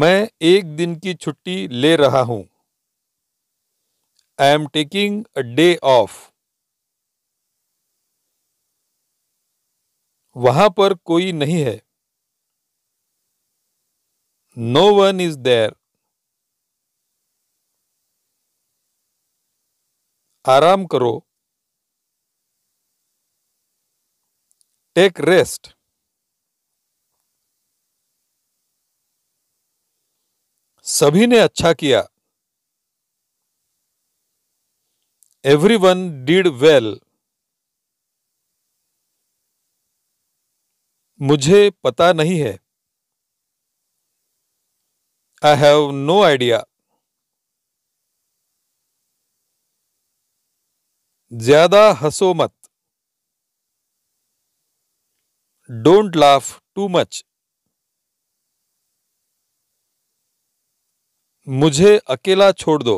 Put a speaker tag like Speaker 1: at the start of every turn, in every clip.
Speaker 1: मैं एक दिन की छुट्टी ले रहा हूं I am taking a day off वहां पर कोई नहीं है नो वन इज देयर आराम करो टेक रेस्ट सभी ने अच्छा किया एवरी वन डीड वेल मुझे पता नहीं है आई हैव नो आइडिया ज्यादा हंसो मत डोंट लाफ टू मच मुझे अकेला छोड़ दो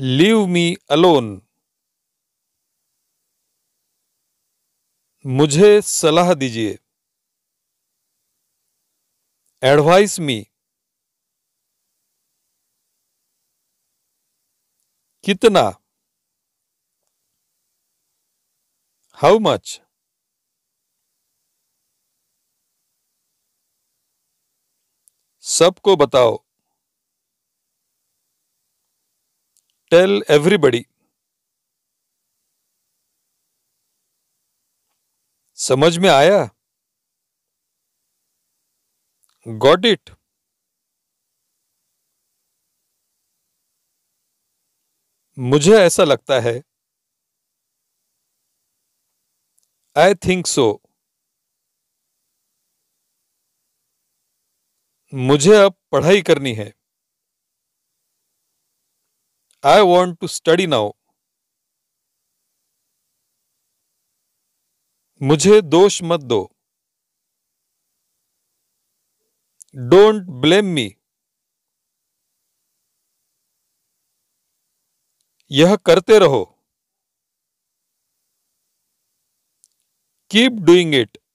Speaker 1: लीव मी अलोन मुझे सलाह दीजिए एडवाइस मी कितना हाउ मच सबको बताओ टेल एवरीबडी समझ में आया गॉट इट मुझे ऐसा लगता है आई थिंक सो मुझे अब पढ़ाई करनी है I want to study now मुझे दोष मत दो डोंट ब्लेम मी यह करते रहो कीप डूइंग इट